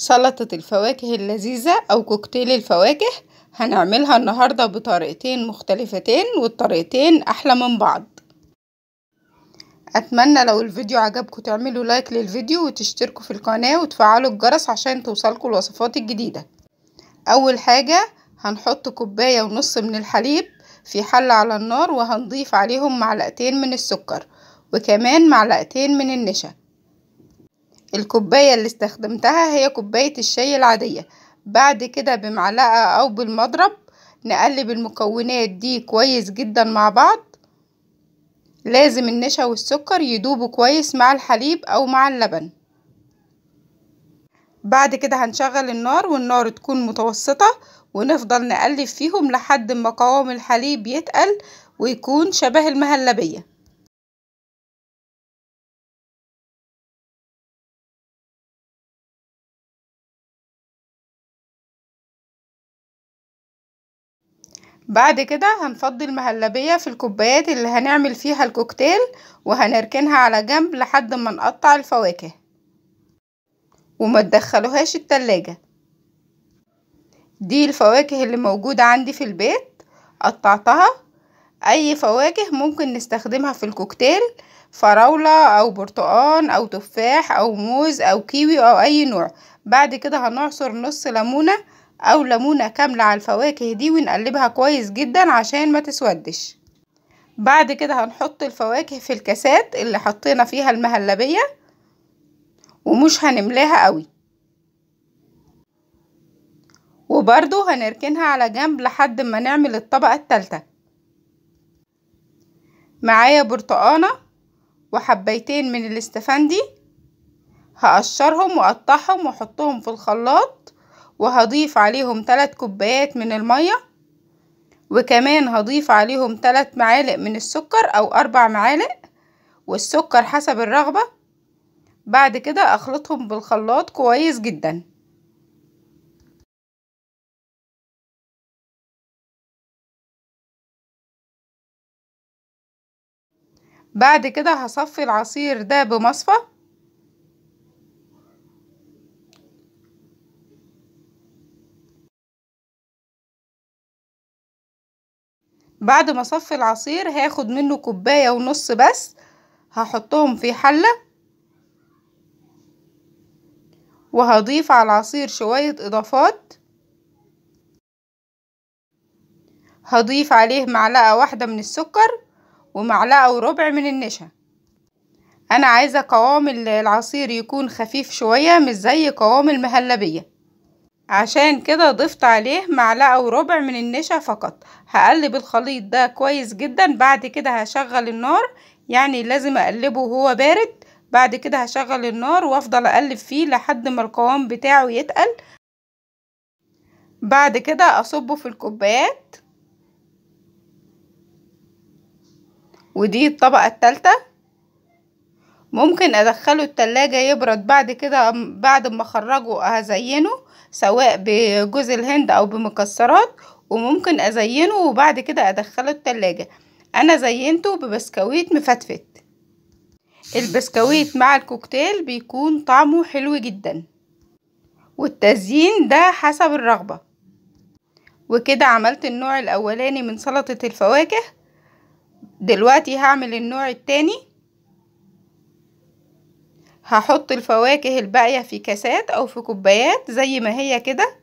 سلطة الفواكه اللذيذة أو كوكتيل الفواكه هنعملها النهاردة بطريقتين مختلفتين والطريقتين أحلى من بعض أتمنى لو الفيديو عجبكم تعملوا لايك للفيديو وتشتركوا في القناة وتفعلوا الجرس عشان توصلكوا الوصفات الجديدة أول حاجة هنحط كوباية ونص من الحليب في حلة على النار وهنضيف عليهم معلقتين من السكر وكمان معلقتين من النشا الكوباية اللي استخدمتها هي كوباية الشاي العادية بعد كده بمعلقة او بالمضرب نقلب المكونات دي كويس جدا مع بعض لازم النشا والسكر يدوبوا كويس مع الحليب او مع اللبن بعد كده هنشغل النار والنار تكون متوسطة ونفضل نقلب فيهم لحد ما قوام الحليب يتقل ويكون شبه المهلبية بعد كده هنفضي المهلبية في الكوبايات اللي هنعمل فيها الكوكتيل وهنركنها على جنب لحد ما نقطع الفواكه وما تدخلوهاش التلاجة دي الفواكه اللي موجودة عندي في البيت قطعتها اي فواكه ممكن نستخدمها في الكوكتيل فراولة او برتقان او تفاح او موز او كيوي او اي نوع بعد كده هنعصر نص ليمونة او ليمونة كاملة على الفواكه دي ونقلبها كويس جدا عشان ما تسودش بعد كده هنحط الفواكه في الكاسات اللي حطينا فيها المهلبية ومش هنملاها قوي وبرضو هنركنها على جنب لحد ما نعمل الطبقة التالتة معايا برتقانة وحبيتين من الاستفندي هقشرهم واقطعهم واحطهم في الخلاط وهضيف عليهم ثلاث كوبايات من المية وكمان هضيف عليهم ثلاث معالق من السكر او اربع معالق والسكر حسب الرغبة بعد كده اخلطهم بالخلاط كويس جدا بعد كده هصفي العصير ده بمصفى بعد ما صفي العصير هاخد منه كوباية ونص بس هحطهم في حلة وهضيف على العصير شوية اضافات هضيف عليه معلقة واحدة من السكر ومعلقة وربع من النشا انا عايزة قوام العصير يكون خفيف شوية مش زي قوام المهلبية عشان كده ضفت عليه معلقة وربع من النشا فقط هقلب الخليط ده كويس جدا بعد كده هشغل النار يعني لازم اقلبه وهو بارد بعد كده هشغل النار وافضل اقلب فيه لحد ما القوام بتاعه يتقل بعد كده اصبه في الكوبايات ودي الطبقة التالتة ممكن ادخله التلاجة يبرد بعد كده بعد ما اخرجه هزينه سواء بجوز الهند او بمكسرات وممكن ازينه وبعد كده ادخله التلاجة انا زينته ببسكويت مفتفت البسكويت مع الكوكتيل بيكون طعمه حلو جدا والتزيين ده حسب الرغبة وكده عملت النوع الاولاني من سلطة الفواكه دلوقتي هعمل النوع التاني هحط الفواكه الباقية في كاسات او في كوبايات زي ما هي كده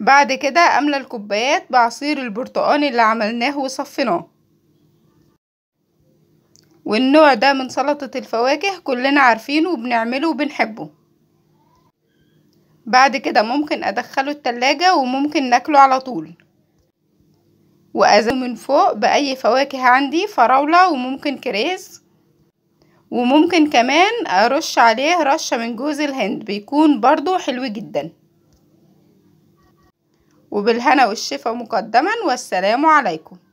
بعد كده املى الكوبايات بعصير البرتقان اللي عملناه وصفيناه والنوع ده من سلطة الفواكه كلنا عارفينه وبنعمله وبنحبه بعد كده ممكن ادخله التلاجة وممكن ناكله على طول وأزينه من فوق بأي فواكه عندي فراولة وممكن كريز وممكن كمان أرش عليه رشة من جوز الهند بيكون برضو حلو جدا وبالهنا والشفا مقدما والسلام عليكم